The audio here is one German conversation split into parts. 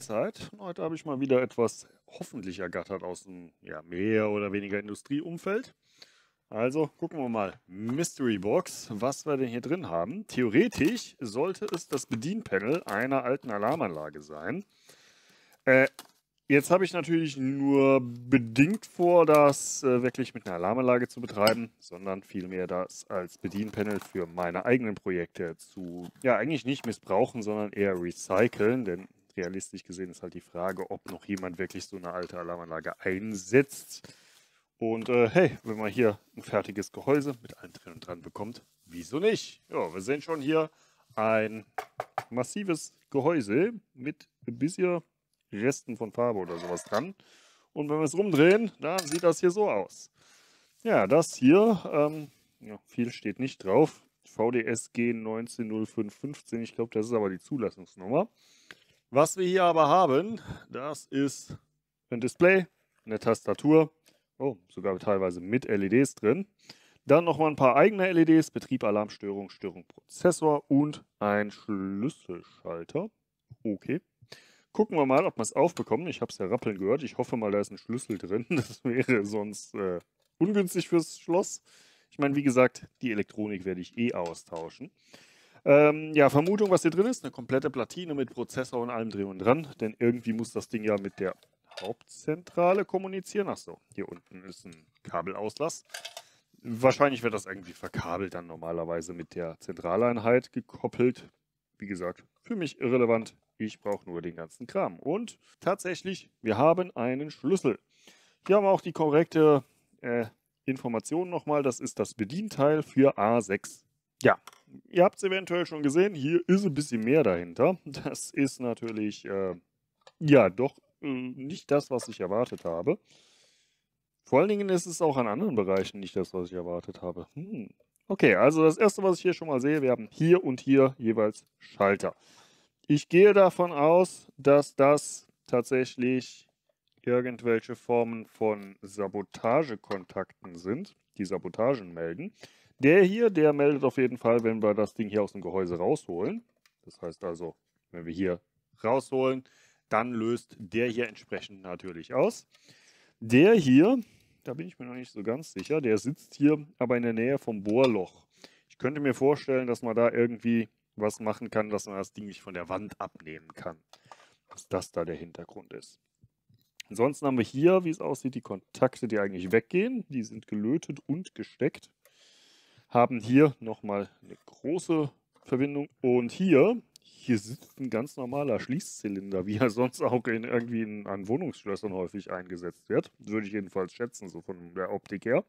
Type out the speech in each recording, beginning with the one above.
Mahlzeit. Und heute habe ich mal wieder etwas hoffentlich ergattert aus dem ja, mehr oder weniger Industrieumfeld. Also gucken wir mal. Mystery Box, was wir denn hier drin haben. Theoretisch sollte es das Bedienpanel einer alten Alarmanlage sein. Äh, jetzt habe ich natürlich nur bedingt vor, das äh, wirklich mit einer Alarmanlage zu betreiben, sondern vielmehr das als Bedienpanel für meine eigenen Projekte zu, ja eigentlich nicht missbrauchen, sondern eher recyceln, denn realistisch gesehen ist halt die Frage, ob noch jemand wirklich so eine alte Alarmanlage einsetzt. Und äh, hey, wenn man hier ein fertiges Gehäuse mit allen drin und dran bekommt, wieso nicht? Ja, wir sehen schon hier ein massives Gehäuse mit ein bisschen Resten von Farbe oder sowas dran. Und wenn wir es rumdrehen, dann sieht das hier so aus. Ja, das hier, ähm, ja, viel steht nicht drauf. VDSG 190515, ich glaube, das ist aber die Zulassungsnummer. Was wir hier aber haben, das ist ein Display, eine Tastatur, oh, sogar teilweise mit LEDs drin. Dann nochmal ein paar eigene LEDs, Betrieb, Alarmstörung, Störung, Prozessor und ein Schlüsselschalter. Okay. Gucken wir mal, ob wir es aufbekommen. Ich habe es ja rappeln gehört. Ich hoffe mal, da ist ein Schlüssel drin. Das wäre sonst äh, ungünstig fürs Schloss. Ich meine, wie gesagt, die Elektronik werde ich eh austauschen. Ähm, ja, Vermutung, was hier drin ist, eine komplette Platine mit Prozessor und allem drin und dran, denn irgendwie muss das Ding ja mit der Hauptzentrale kommunizieren. Achso, hier unten ist ein Kabelauslass. Wahrscheinlich wird das irgendwie verkabelt dann normalerweise mit der Zentraleinheit gekoppelt. Wie gesagt, für mich irrelevant. Ich brauche nur den ganzen Kram. Und tatsächlich, wir haben einen Schlüssel. Hier haben wir auch die korrekte äh, Information nochmal. Das ist das Bedienteil für A6. Ja, ihr habt es eventuell schon gesehen, hier ist ein bisschen mehr dahinter. Das ist natürlich, äh, ja, doch äh, nicht das, was ich erwartet habe. Vor allen Dingen ist es auch an anderen Bereichen nicht das, was ich erwartet habe. Hm. Okay, also das erste, was ich hier schon mal sehe, wir haben hier und hier jeweils Schalter. Ich gehe davon aus, dass das tatsächlich irgendwelche Formen von Sabotagekontakten sind, die Sabotagen melden. Der hier, der meldet auf jeden Fall, wenn wir das Ding hier aus dem Gehäuse rausholen. Das heißt also, wenn wir hier rausholen, dann löst der hier entsprechend natürlich aus. Der hier, da bin ich mir noch nicht so ganz sicher, der sitzt hier aber in der Nähe vom Bohrloch. Ich könnte mir vorstellen, dass man da irgendwie was machen kann, dass man das Ding nicht von der Wand abnehmen kann. Dass das da der Hintergrund ist. Ansonsten haben wir hier, wie es aussieht, die Kontakte, die eigentlich weggehen. Die sind gelötet und gesteckt haben hier nochmal eine große Verbindung und hier, hier sitzt ein ganz normaler Schließzylinder, wie er sonst auch in, irgendwie in, an Wohnungsschlössern häufig eingesetzt wird. Würde ich jedenfalls schätzen, so von der Optik her.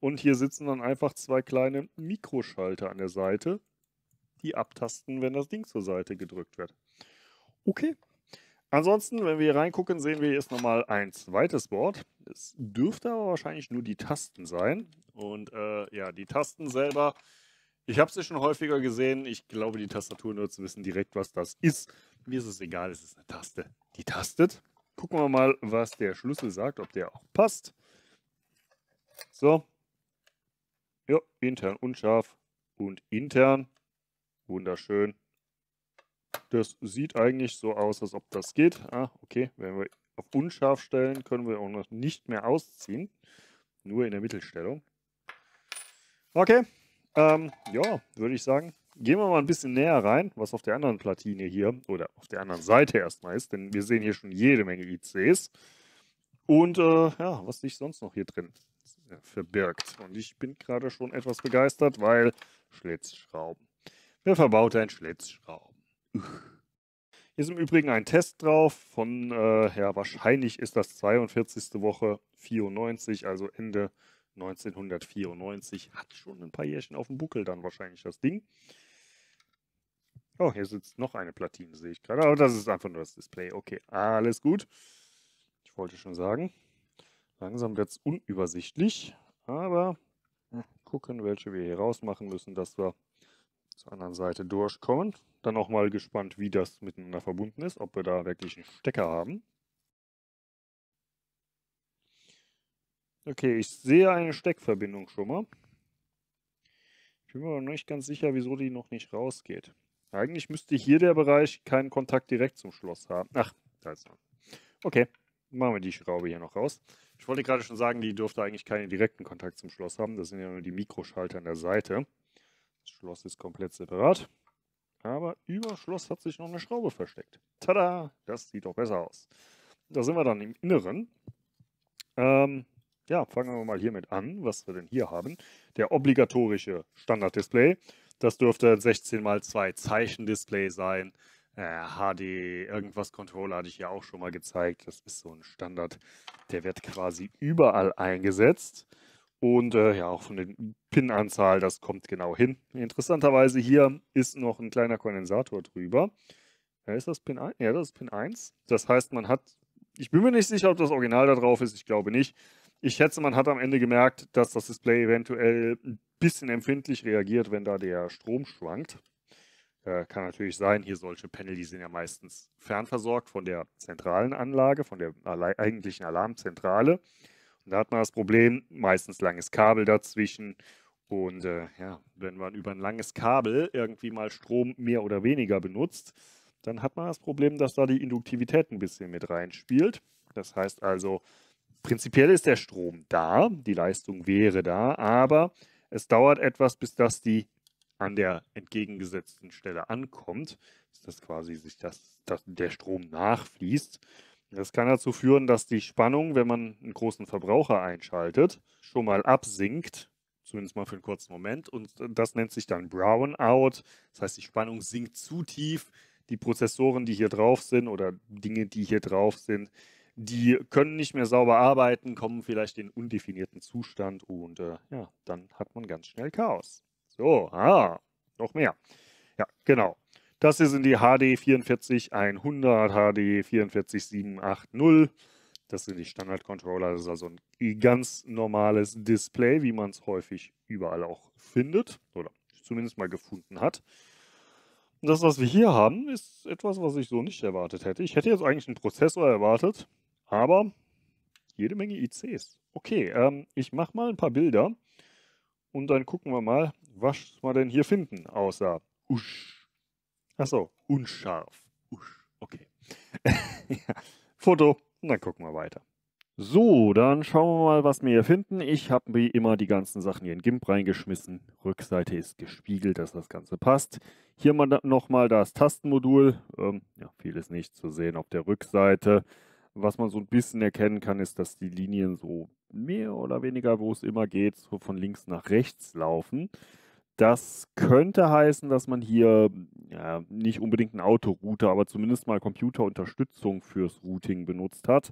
Und hier sitzen dann einfach zwei kleine Mikroschalter an der Seite, die abtasten, wenn das Ding zur Seite gedrückt wird. Okay, Ansonsten, wenn wir hier reingucken, sehen wir jetzt nochmal ein zweites Board. Es dürfte aber wahrscheinlich nur die Tasten sein. Und äh, ja, die Tasten selber, ich habe sie schon häufiger gesehen. Ich glaube, die Tastaturnerds wissen direkt, was das ist. Mir ist es egal, es ist eine Taste. Die tastet. Gucken wir mal, was der Schlüssel sagt, ob der auch passt. So. Ja, intern unscharf und intern. Wunderschön. Das sieht eigentlich so aus, als ob das geht. Ah, okay, wenn wir auf unscharf stellen, können wir auch noch nicht mehr ausziehen. Nur in der Mittelstellung. Okay, ähm, ja, würde ich sagen, gehen wir mal ein bisschen näher rein, was auf der anderen Platine hier oder auf der anderen Seite erstmal ist, denn wir sehen hier schon jede Menge ICs. Und äh, ja, was sich sonst noch hier drin äh, verbirgt. Und ich bin gerade schon etwas begeistert, weil Schlitzschrauben. Wer verbaut ein Schlitzschrauben? Hier ist im Übrigen ein Test drauf von, äh, ja, wahrscheinlich ist das 42. Woche 94, also Ende 1994. Hat schon ein paar Jährchen auf dem Buckel dann wahrscheinlich das Ding. Oh, hier sitzt noch eine Platine, sehe ich gerade. Aber das ist einfach nur das Display. Okay, alles gut. Ich wollte schon sagen, langsam wird es unübersichtlich. Aber hm, gucken, welche wir hier rausmachen müssen, dass wir zur anderen Seite durchkommen. Dann auch mal gespannt, wie das miteinander verbunden ist, ob wir da wirklich einen Stecker haben. Okay, ich sehe eine Steckverbindung schon mal. Ich bin mir aber nicht ganz sicher, wieso die noch nicht rausgeht. Eigentlich müsste hier der Bereich keinen Kontakt direkt zum Schloss haben. Ach, da ist er. Okay, machen wir die Schraube hier noch raus. Ich wollte gerade schon sagen, die dürfte eigentlich keinen direkten Kontakt zum Schloss haben. Das sind ja nur die Mikroschalter an der Seite. Das Schloss ist komplett separat. Aber über Schloss hat sich noch eine Schraube versteckt. Tada! Das sieht doch besser aus. Da sind wir dann im Inneren. Ähm, ja, fangen wir mal hiermit an, was wir denn hier haben. Der obligatorische Standard-Display. Das dürfte ein 16x2 Zeichen-Display sein. Äh, HD, irgendwas Controller hatte ich ja auch schon mal gezeigt. Das ist so ein Standard, der wird quasi überall eingesetzt. Und äh, ja, auch von der Pin-Anzahl, das kommt genau hin. Interessanterweise hier ist noch ein kleiner Kondensator drüber. Ja, ist das Pin 1? Ja, das ist Pin 1. Das heißt, man hat, ich bin mir nicht sicher, ob das Original da drauf ist, ich glaube nicht. Ich schätze, man hat am Ende gemerkt, dass das Display eventuell ein bisschen empfindlich reagiert, wenn da der Strom schwankt. Äh, kann natürlich sein, hier solche Panel, die sind ja meistens fernversorgt von der zentralen Anlage, von der eigentlichen Alarmzentrale. Da hat man das Problem, meistens langes Kabel dazwischen. Und äh, ja, wenn man über ein langes Kabel irgendwie mal Strom mehr oder weniger benutzt, dann hat man das Problem, dass da die Induktivität ein bisschen mit reinspielt. Das heißt also, prinzipiell ist der Strom da, die Leistung wäre da, aber es dauert etwas, bis das die an der entgegengesetzten Stelle ankommt, dass das quasi sich das, dass der Strom nachfließt. Das kann dazu führen, dass die Spannung, wenn man einen großen Verbraucher einschaltet, schon mal absinkt, zumindest mal für einen kurzen Moment. Und das nennt sich dann Brownout. Das heißt, die Spannung sinkt zu tief. Die Prozessoren, die hier drauf sind oder Dinge, die hier drauf sind, die können nicht mehr sauber arbeiten, kommen vielleicht in undefinierten Zustand und äh, ja, dann hat man ganz schnell Chaos. So, ah, noch mehr. Ja, genau. Das hier sind die HD 44100, HD 44780. Das sind die Standard-Controller. Das ist also ein ganz normales Display, wie man es häufig überall auch findet oder zumindest mal gefunden hat. Und das, was wir hier haben, ist etwas, was ich so nicht erwartet hätte. Ich hätte jetzt eigentlich einen Prozessor erwartet, aber jede Menge ICs. Okay, ähm, ich mache mal ein paar Bilder und dann gucken wir mal, was wir denn hier finden, außer Usch. Achso, unscharf. Usch, okay. ja. Foto, dann gucken wir weiter. So, dann schauen wir mal, was wir hier finden. Ich habe wie immer die ganzen Sachen hier in GIMP reingeschmissen. Rückseite ist gespiegelt, dass das Ganze passt. Hier mal nochmal das Tastenmodul. Ähm, ja, viel ist nicht zu sehen auf der Rückseite. Was man so ein bisschen erkennen kann, ist, dass die Linien so mehr oder weniger, wo es immer geht, so von links nach rechts laufen. Das könnte heißen, dass man hier ja, nicht unbedingt einen Autorouter, aber zumindest mal Computerunterstützung fürs Routing benutzt hat.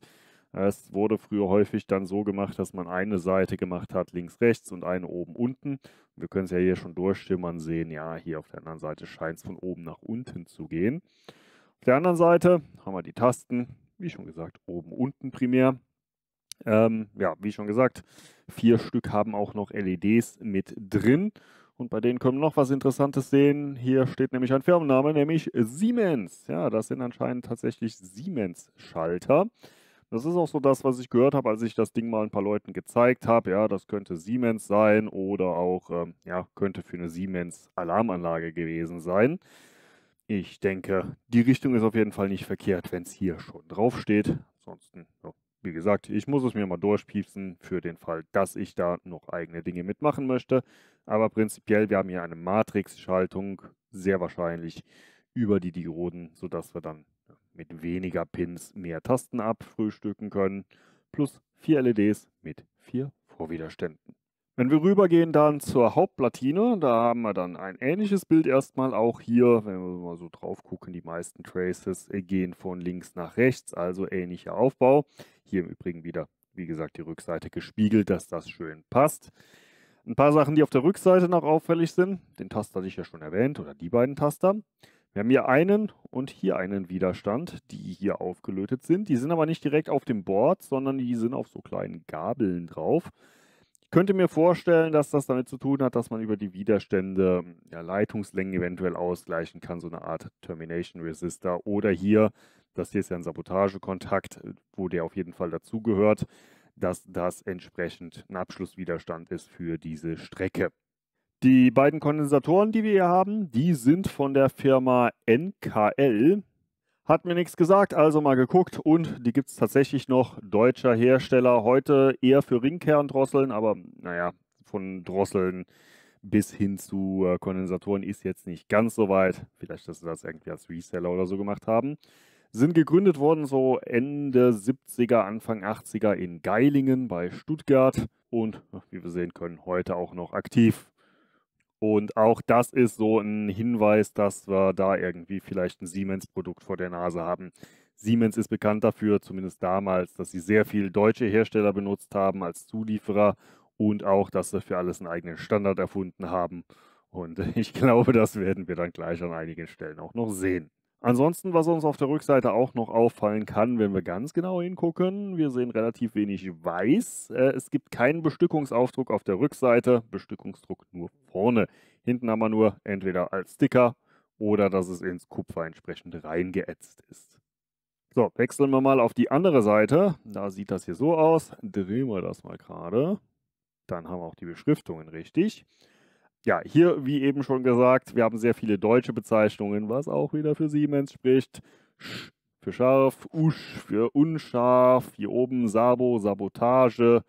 Es wurde früher häufig dann so gemacht, dass man eine Seite gemacht hat, links, rechts und eine oben, unten. Wir können es ja hier schon durchschimmern sehen, ja, hier auf der anderen Seite scheint es von oben nach unten zu gehen. Auf der anderen Seite haben wir die Tasten, wie schon gesagt, oben, unten primär. Ähm, ja, wie schon gesagt, vier Stück haben auch noch LEDs mit drin. Und bei denen können wir noch was Interessantes sehen. Hier steht nämlich ein Firmenname, nämlich Siemens. Ja, das sind anscheinend tatsächlich Siemens-Schalter. Das ist auch so das, was ich gehört habe, als ich das Ding mal ein paar Leuten gezeigt habe. Ja, das könnte Siemens sein oder auch, ähm, ja, könnte für eine Siemens-Alarmanlage gewesen sein. Ich denke, die Richtung ist auf jeden Fall nicht verkehrt, wenn es hier schon draufsteht. Ansonsten ja, wie gesagt, ich muss es mir mal durchpiepsen für den Fall, dass ich da noch eigene Dinge mitmachen möchte. Aber prinzipiell, wir haben hier eine Matrix-Schaltung, sehr wahrscheinlich über die Dioden, sodass wir dann mit weniger Pins mehr Tasten abfrühstücken können, plus vier LEDs mit vier Vorwiderständen. Wenn wir rübergehen dann zur Hauptplatine, da haben wir dann ein ähnliches Bild erstmal auch hier, wenn wir mal so drauf gucken, die meisten Traces gehen von links nach rechts, also ähnlicher Aufbau. Hier im Übrigen wieder, wie gesagt, die Rückseite gespiegelt, dass das schön passt. Ein paar Sachen, die auf der Rückseite noch auffällig sind. Den Taster hatte ich ja schon erwähnt oder die beiden Taster. Wir haben hier einen und hier einen Widerstand, die hier aufgelötet sind. Die sind aber nicht direkt auf dem Board, sondern die sind auf so kleinen Gabeln drauf. Ich könnte mir vorstellen, dass das damit zu tun hat, dass man über die Widerstände ja, Leitungslängen eventuell ausgleichen kann, so eine Art Termination Resistor oder hier das hier ist ja ein Sabotagekontakt, äh, wo der auf jeden Fall dazugehört, dass das entsprechend ein Abschlusswiderstand ist für diese Strecke. Die beiden Kondensatoren, die wir hier haben, die sind von der Firma NKL. Hat mir nichts gesagt, also mal geguckt und die gibt es tatsächlich noch. Deutscher Hersteller, heute eher für Ringkerndrosseln, aber naja, von Drosseln bis hin zu äh, Kondensatoren ist jetzt nicht ganz so weit. Vielleicht, dass sie das irgendwie als Reseller oder so gemacht haben. Sind gegründet worden so Ende 70er, Anfang 80er in Geilingen bei Stuttgart und wie wir sehen können, heute auch noch aktiv. Und auch das ist so ein Hinweis, dass wir da irgendwie vielleicht ein Siemens-Produkt vor der Nase haben. Siemens ist bekannt dafür, zumindest damals, dass sie sehr viel deutsche Hersteller benutzt haben als Zulieferer und auch, dass sie für alles einen eigenen Standard erfunden haben. Und ich glaube, das werden wir dann gleich an einigen Stellen auch noch sehen. Ansonsten, was uns auf der Rückseite auch noch auffallen kann, wenn wir ganz genau hingucken, wir sehen relativ wenig Weiß. Äh, es gibt keinen Bestückungsaufdruck auf der Rückseite, Bestückungsdruck nur vorne. Hinten haben wir nur entweder als Sticker oder dass es ins Kupfer entsprechend reingeätzt ist. So, wechseln wir mal auf die andere Seite. Da sieht das hier so aus. Drehen wir das mal gerade. Dann haben wir auch die Beschriftungen richtig ja, hier, wie eben schon gesagt, wir haben sehr viele deutsche Bezeichnungen, was auch wieder für Siemens spricht. Sch für scharf, usch für unscharf, hier oben Sabo, Sabotage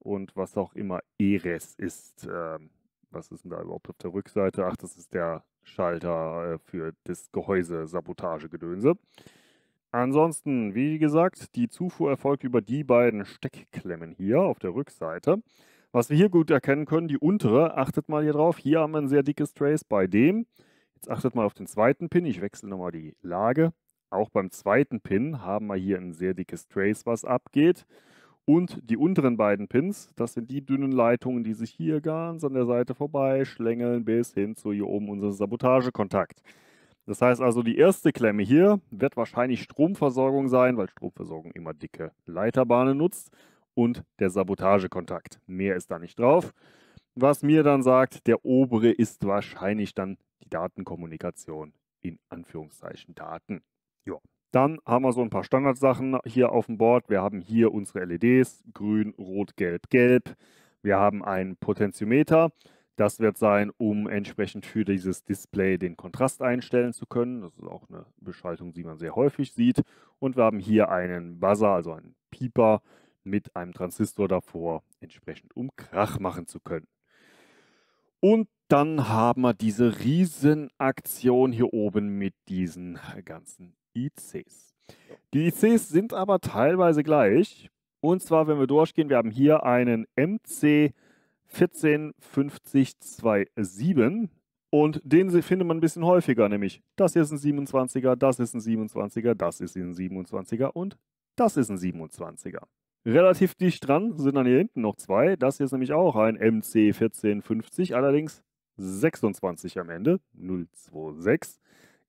und was auch immer ERES ist. Ähm, was ist denn da überhaupt auf der Rückseite? Ach, das ist der Schalter äh, für das Gehäuse, Sabotagegedönse. Ansonsten, wie gesagt, die Zufuhr erfolgt über die beiden Steckklemmen hier auf der Rückseite. Was wir hier gut erkennen können, die untere, achtet mal hier drauf, hier haben wir ein sehr dickes Trace bei dem. Jetzt achtet mal auf den zweiten Pin, ich wechsle nochmal die Lage. Auch beim zweiten Pin haben wir hier ein sehr dickes Trace, was abgeht. Und die unteren beiden Pins, das sind die dünnen Leitungen, die sich hier ganz an der Seite vorbei schlängeln bis hin zu hier oben unserem Sabotagekontakt. Das heißt also, die erste Klemme hier wird wahrscheinlich Stromversorgung sein, weil Stromversorgung immer dicke Leiterbahnen nutzt und der Sabotagekontakt. Mehr ist da nicht drauf. Was mir dann sagt, der obere ist wahrscheinlich dann die Datenkommunikation in Anführungszeichen Daten. Ja. Dann haben wir so ein paar Standardsachen hier auf dem Board. Wir haben hier unsere LEDs, grün, rot, gelb, gelb. Wir haben einen Potentiometer. Das wird sein, um entsprechend für dieses Display den Kontrast einstellen zu können. Das ist auch eine Beschaltung, die man sehr häufig sieht. Und wir haben hier einen Buzzer, also einen Pieper, mit einem Transistor davor entsprechend um Krach machen zu können. Und dann haben wir diese Riesenaktion hier oben mit diesen ganzen ICs. Die ICs sind aber teilweise gleich. Und zwar, wenn wir durchgehen, wir haben hier einen MC 145027 und den findet man ein bisschen häufiger, nämlich das hier ist ein 27er, das ist ein 27er, das ist ein 27er und das ist ein 27er relativ dicht dran sind dann hier hinten noch zwei. Das hier ist nämlich auch ein MC1450, allerdings 26 am Ende, 026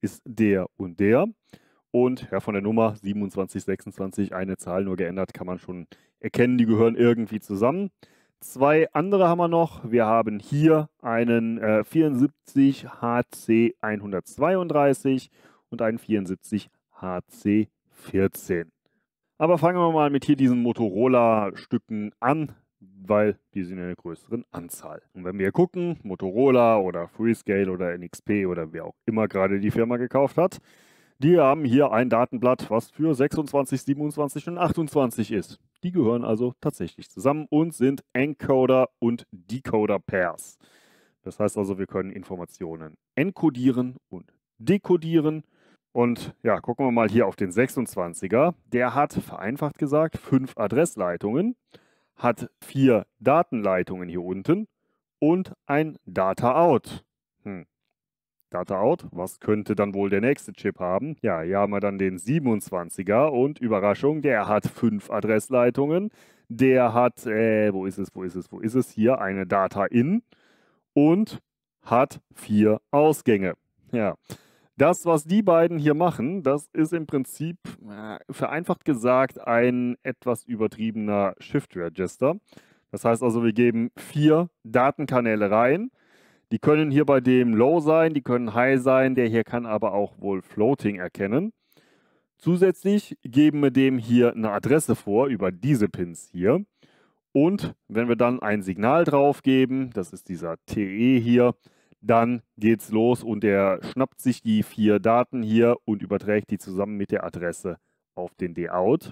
ist der und der. Und ja, von der Nummer 27, 26, eine Zahl nur geändert, kann man schon erkennen, die gehören irgendwie zusammen. Zwei andere haben wir noch. Wir haben hier einen äh, 74 HC 132 und einen 74 HC 14. Aber fangen wir mal mit hier diesen Motorola-Stücken an, weil die sind in einer größeren Anzahl. Und wenn wir gucken, Motorola oder Freescale oder NXP oder wer auch immer gerade die Firma gekauft hat, die haben hier ein Datenblatt, was für 26, 27 und 28 ist. Die gehören also tatsächlich zusammen und sind Encoder und Decoder-Pairs. Das heißt also, wir können Informationen encodieren und dekodieren und ja, gucken wir mal hier auf den 26er. Der hat, vereinfacht gesagt, fünf Adressleitungen, hat vier Datenleitungen hier unten und ein Data Out. Hm. Data Out, was könnte dann wohl der nächste Chip haben? Ja, hier haben wir dann den 27er und Überraschung, der hat fünf Adressleitungen. Der hat, äh, wo ist es, wo ist es, wo ist es? Hier eine Data In und hat vier Ausgänge. Ja, das, was die beiden hier machen, das ist im Prinzip äh, vereinfacht gesagt ein etwas übertriebener Shift Register. Das heißt also, wir geben vier Datenkanäle rein. Die können hier bei dem Low sein, die können High sein, der hier kann aber auch wohl Floating erkennen. Zusätzlich geben wir dem hier eine Adresse vor über diese Pins hier. Und wenn wir dann ein Signal drauf geben, das ist dieser TE hier, dann geht's los und er schnappt sich die vier Daten hier und überträgt die zusammen mit der Adresse auf den D-Out.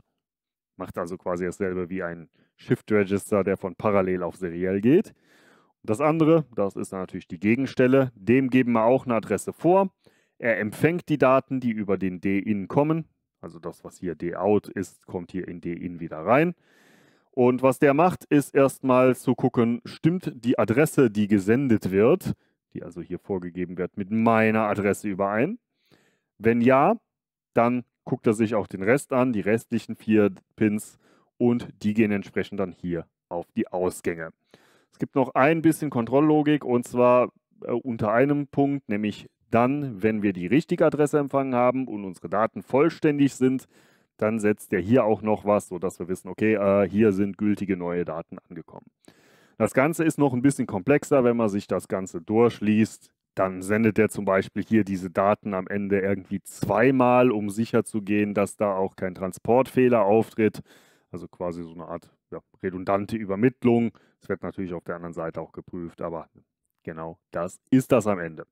Macht also quasi dasselbe wie ein Shift Register, der von parallel auf seriell geht. Und das andere, das ist natürlich die Gegenstelle, dem geben wir auch eine Adresse vor. Er empfängt die Daten, die über den D-In kommen. Also das, was hier D-Out ist, kommt hier in D-In wieder rein. Und was der macht, ist erstmal zu gucken, stimmt die Adresse, die gesendet wird, die also hier vorgegeben wird, mit meiner Adresse überein? Wenn ja, dann guckt er sich auch den Rest an, die restlichen vier Pins, und die gehen entsprechend dann hier auf die Ausgänge. Es gibt noch ein bisschen Kontrolllogik und zwar äh, unter einem Punkt, nämlich dann, wenn wir die richtige Adresse empfangen haben und unsere Daten vollständig sind, dann setzt er hier auch noch was, sodass wir wissen, okay, äh, hier sind gültige neue Daten angekommen. Das Ganze ist noch ein bisschen komplexer, wenn man sich das Ganze durchliest. Dann sendet er zum Beispiel hier diese Daten am Ende irgendwie zweimal, um sicherzugehen, dass da auch kein Transportfehler auftritt. Also quasi so eine Art ja, redundante Übermittlung. Es wird natürlich auf der anderen Seite auch geprüft, aber genau das ist das am Ende.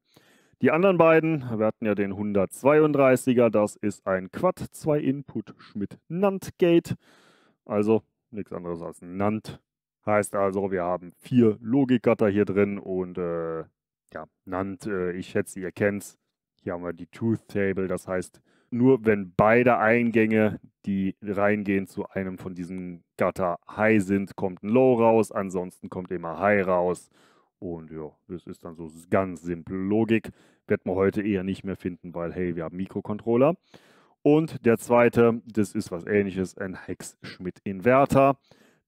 Die anderen beiden, wir hatten ja den 132er, das ist ein Quad 2 Input Schmidt NAND Gate. Also nichts anderes als ein NAND Heißt also, wir haben vier Logikgatter hier drin und äh, ja, Nand, äh, ich schätze, ihr kennt's. Hier haben wir die Tooth Table, das heißt, nur wenn beide Eingänge, die reingehen zu einem von diesen Gatter High sind, kommt ein Low raus, ansonsten kommt immer High raus. Und ja, das ist dann so ganz simple Logik. Wird man heute eher nicht mehr finden, weil hey, wir haben Mikrocontroller. Und der zweite, das ist was ähnliches, ein Hex-Schmidt-Inverter.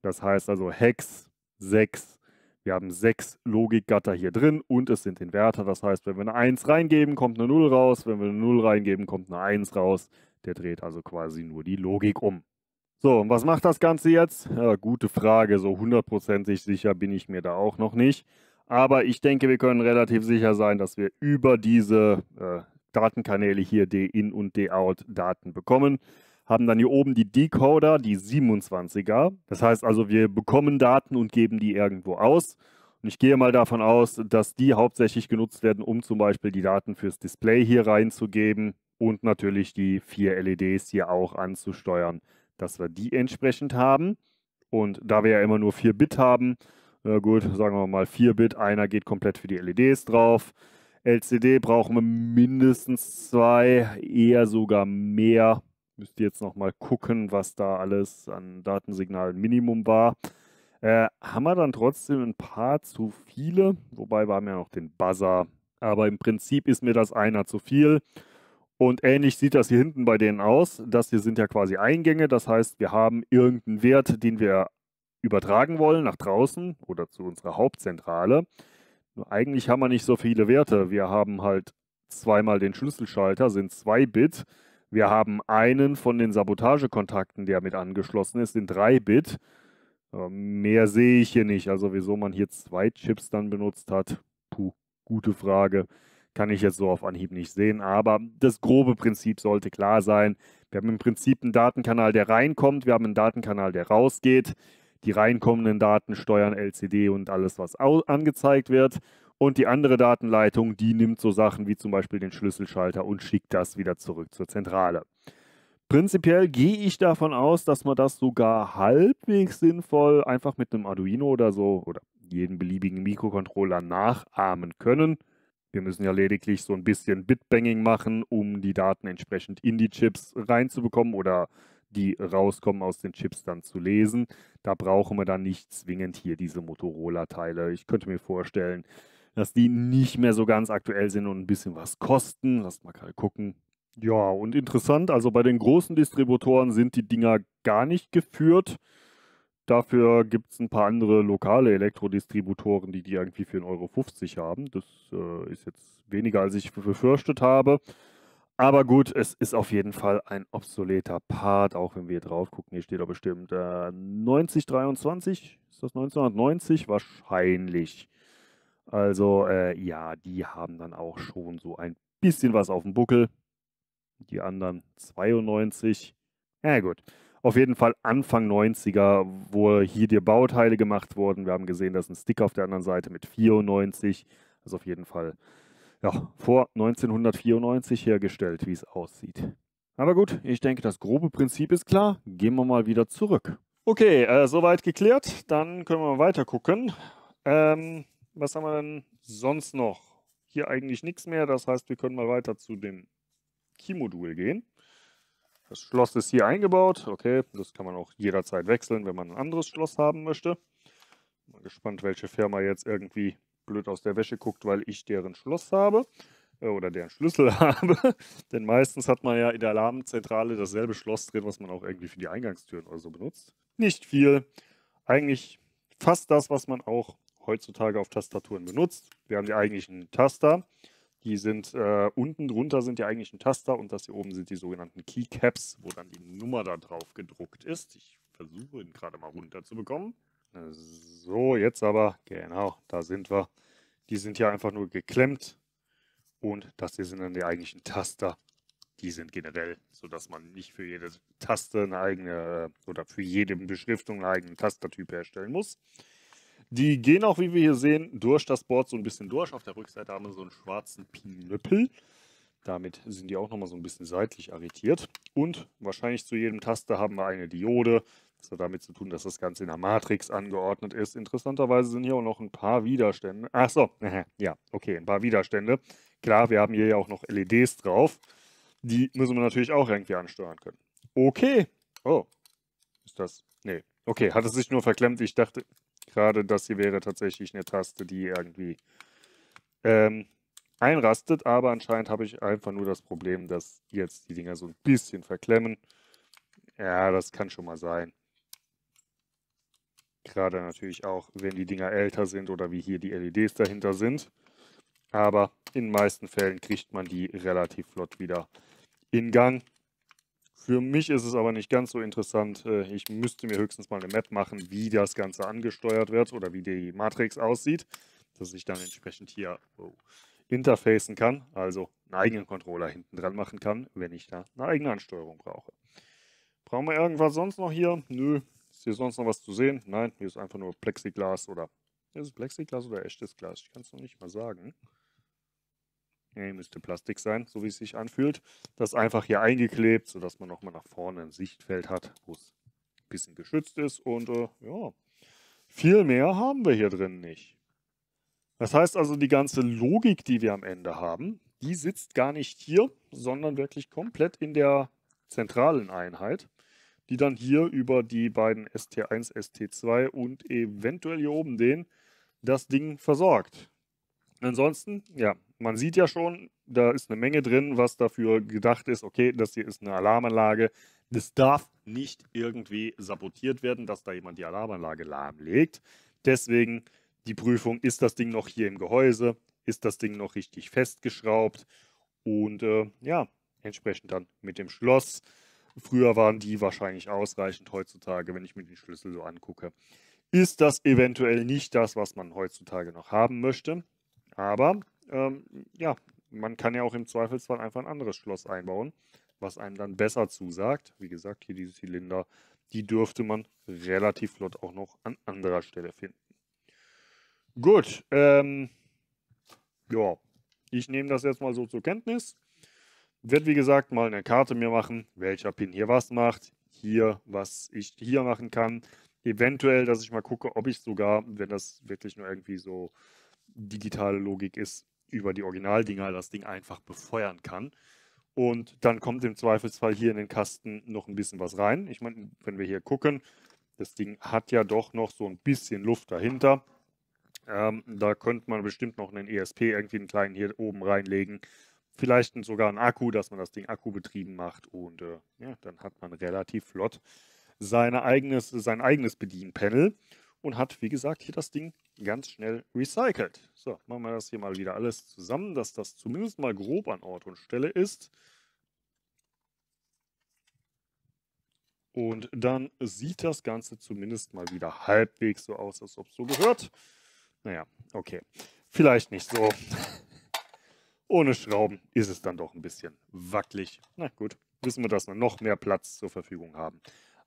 Das heißt also Hex 6. Wir haben sechs Logikgatter hier drin und es sind Inverter. Das heißt, wenn wir eine 1 reingeben, kommt eine 0 raus. Wenn wir eine 0 reingeben, kommt eine 1 raus. Der dreht also quasi nur die Logik um. So, und was macht das Ganze jetzt? Ja, gute Frage. So hundertprozentig sicher bin ich mir da auch noch nicht. Aber ich denke, wir können relativ sicher sein, dass wir über diese äh, Datenkanäle hier D-In und D-Out Daten bekommen haben dann hier oben die Decoder, die 27er. Das heißt also, wir bekommen Daten und geben die irgendwo aus. Und ich gehe mal davon aus, dass die hauptsächlich genutzt werden, um zum Beispiel die Daten fürs Display hier reinzugeben und natürlich die vier LEDs hier auch anzusteuern, dass wir die entsprechend haben. Und da wir ja immer nur 4 Bit haben, na gut, sagen wir mal 4 Bit, einer geht komplett für die LEDs drauf. LCD brauchen wir mindestens zwei, eher sogar mehr, Müsst ihr jetzt nochmal gucken, was da alles an Datensignalen Minimum war. Äh, haben wir dann trotzdem ein paar zu viele, wobei wir haben ja noch den Buzzer. Aber im Prinzip ist mir das einer zu viel. Und ähnlich sieht das hier hinten bei denen aus. Das hier sind ja quasi Eingänge. Das heißt, wir haben irgendeinen Wert, den wir übertragen wollen nach draußen oder zu unserer Hauptzentrale. Nur eigentlich haben wir nicht so viele Werte. Wir haben halt zweimal den Schlüsselschalter, sind zwei Bit. Wir haben einen von den Sabotagekontakten, der mit angeschlossen ist, in 3-Bit. Ähm, mehr sehe ich hier nicht. Also wieso man hier zwei Chips dann benutzt hat, puh, gute Frage. Kann ich jetzt so auf Anhieb nicht sehen. Aber das grobe Prinzip sollte klar sein. Wir haben im Prinzip einen Datenkanal, der reinkommt. Wir haben einen Datenkanal, der rausgeht. Die reinkommenden Daten steuern LCD und alles, was angezeigt wird. Und die andere Datenleitung, die nimmt so Sachen wie zum Beispiel den Schlüsselschalter und schickt das wieder zurück zur Zentrale. Prinzipiell gehe ich davon aus, dass man das sogar halbwegs sinnvoll einfach mit einem Arduino oder so oder jeden beliebigen Mikrocontroller nachahmen können. Wir müssen ja lediglich so ein bisschen Bitbanging machen, um die Daten entsprechend in die Chips reinzubekommen oder die rauskommen aus den Chips dann zu lesen. Da brauchen wir dann nicht zwingend hier diese Motorola-Teile. Ich könnte mir vorstellen, dass die nicht mehr so ganz aktuell sind und ein bisschen was kosten. Lasst mal gerade gucken. Ja, und interessant, also bei den großen Distributoren sind die Dinger gar nicht geführt. Dafür gibt es ein paar andere lokale Elektrodistributoren, die die irgendwie für 1,50 Euro haben. Das äh, ist jetzt weniger, als ich befürchtet habe. Aber gut, es ist auf jeden Fall ein obsoleter Part, auch wenn wir hier drauf gucken. Hier steht doch bestimmt äh, 9023. Ist das 1990? Wahrscheinlich. Also äh, ja, die haben dann auch schon so ein bisschen was auf dem Buckel. Die anderen 92. Ja gut. Auf jeden Fall Anfang 90er, wo hier die Bauteile gemacht wurden. Wir haben gesehen, dass ein Stick auf der anderen Seite mit 94. Also auf jeden Fall ja, vor 1994 hergestellt, wie es aussieht. Aber gut, ich denke, das grobe Prinzip ist klar. Gehen wir mal wieder zurück. Okay, äh, soweit geklärt. Dann können wir mal weiter gucken. Ähm, was haben wir denn sonst noch? Hier eigentlich nichts mehr. Das heißt, wir können mal weiter zu dem Key-Modul gehen. Das Schloss ist hier eingebaut. Okay, das kann man auch jederzeit wechseln, wenn man ein anderes Schloss haben möchte. Mal gespannt, welche Firma jetzt irgendwie blöd aus der Wäsche guckt, weil ich deren Schloss habe äh, oder deren Schlüssel habe. Denn meistens hat man ja in der Alarmzentrale dasselbe Schloss drin, was man auch irgendwie für die Eingangstüren oder so benutzt. Nicht viel. Eigentlich fast das, was man auch heutzutage auf Tastaturen benutzt. Wir haben die eigentlichen Taster. Die sind äh, unten drunter sind die eigentlichen Taster und das hier oben sind die sogenannten Keycaps, wo dann die Nummer da drauf gedruckt ist. Ich versuche ihn gerade mal runterzubekommen. So, jetzt aber, genau, da sind wir. Die sind hier einfach nur geklemmt und das hier sind dann die eigentlichen Taster. Die sind generell, sodass man nicht für jede Taste eine eigene äh, oder für jede Beschriftung einen eigenen Tastertyp herstellen muss. Die gehen auch, wie wir hier sehen, durch das Board so ein bisschen durch. Auf der Rückseite haben wir so einen schwarzen Pinöppel. Damit sind die auch nochmal so ein bisschen seitlich arretiert. Und wahrscheinlich zu jedem Taster haben wir eine Diode. Das hat damit zu tun, dass das Ganze in der Matrix angeordnet ist. Interessanterweise sind hier auch noch ein paar Widerstände. Achso, so, ja, okay, ein paar Widerstände. Klar, wir haben hier ja auch noch LEDs drauf. Die müssen wir natürlich auch irgendwie ansteuern können. Okay. Oh, ist das... Nee. Okay, hat es sich nur verklemmt. Ich dachte, Gerade das hier wäre tatsächlich eine Taste, die irgendwie ähm, einrastet, aber anscheinend habe ich einfach nur das Problem, dass jetzt die Dinger so ein bisschen verklemmen. Ja, das kann schon mal sein. Gerade natürlich auch, wenn die Dinger älter sind oder wie hier die LEDs dahinter sind. Aber in den meisten Fällen kriegt man die relativ flott wieder in Gang. Für mich ist es aber nicht ganz so interessant. Äh, ich müsste mir höchstens mal eine Map machen, wie das Ganze angesteuert wird oder wie die Matrix aussieht, dass ich dann entsprechend hier interfacen kann, also einen eigenen Controller hinten dran machen kann, wenn ich da eine eigene Ansteuerung brauche. Brauchen wir irgendwas sonst noch hier? Nö. Ist hier sonst noch was zu sehen? Nein, hier ist einfach nur Plexiglas oder... Ist es Plexiglas oder echtes Glas? Ich kann es noch nicht mal sagen nee, müsste Plastik sein, so wie es sich anfühlt. Das einfach hier eingeklebt, sodass man nochmal nach vorne ein Sichtfeld hat, wo es ein bisschen geschützt ist. Und äh, ja, viel mehr haben wir hier drin nicht. Das heißt also, die ganze Logik, die wir am Ende haben, die sitzt gar nicht hier, sondern wirklich komplett in der zentralen Einheit, die dann hier über die beiden ST1, ST2 und eventuell hier oben den das Ding versorgt. Ansonsten, ja, man sieht ja schon, da ist eine Menge drin, was dafür gedacht ist, okay, das hier ist eine Alarmanlage. Das darf nicht irgendwie sabotiert werden, dass da jemand die Alarmanlage lahmlegt. Deswegen die Prüfung, ist das Ding noch hier im Gehäuse? Ist das Ding noch richtig festgeschraubt? Und äh, ja, entsprechend dann mit dem Schloss. Früher waren die wahrscheinlich ausreichend heutzutage, wenn ich mir den Schlüssel so angucke. Ist das eventuell nicht das, was man heutzutage noch haben möchte? Aber ähm, ja, man kann ja auch im Zweifelsfall einfach ein anderes Schloss einbauen, was einem dann besser zusagt. Wie gesagt, hier diese Zylinder, die dürfte man relativ flott auch noch an anderer Stelle finden. Gut, ähm, ja, ich nehme das jetzt mal so zur Kenntnis. Werde wie gesagt mal eine Karte mir machen, welcher Pin hier was macht, hier was ich hier machen kann. Eventuell, dass ich mal gucke, ob ich sogar, wenn das wirklich nur irgendwie so digitale Logik ist über die Originaldinger das Ding einfach befeuern kann. Und dann kommt im Zweifelsfall hier in den Kasten noch ein bisschen was rein. Ich meine, wenn wir hier gucken, das Ding hat ja doch noch so ein bisschen Luft dahinter. Ähm, da könnte man bestimmt noch einen ESP, irgendwie einen kleinen hier oben reinlegen. Vielleicht sogar einen Akku, dass man das Ding akkubetrieben macht. Und äh, ja, dann hat man relativ flott seine eigenes, sein eigenes Bedienpanel und hat, wie gesagt, hier das Ding ganz schnell recycelt. So, machen wir das hier mal wieder alles zusammen, dass das zumindest mal grob an Ort und Stelle ist. Und dann sieht das Ganze zumindest mal wieder halbwegs so aus, als ob es so gehört. Naja, okay. Vielleicht nicht so. Ohne Schrauben ist es dann doch ein bisschen wackelig. Na gut, wissen wir, dass wir noch mehr Platz zur Verfügung haben.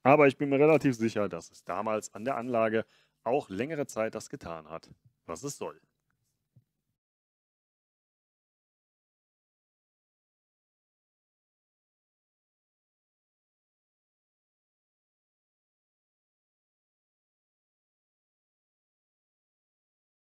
Aber ich bin mir relativ sicher, dass es damals an der Anlage auch längere Zeit das getan hat, was es soll.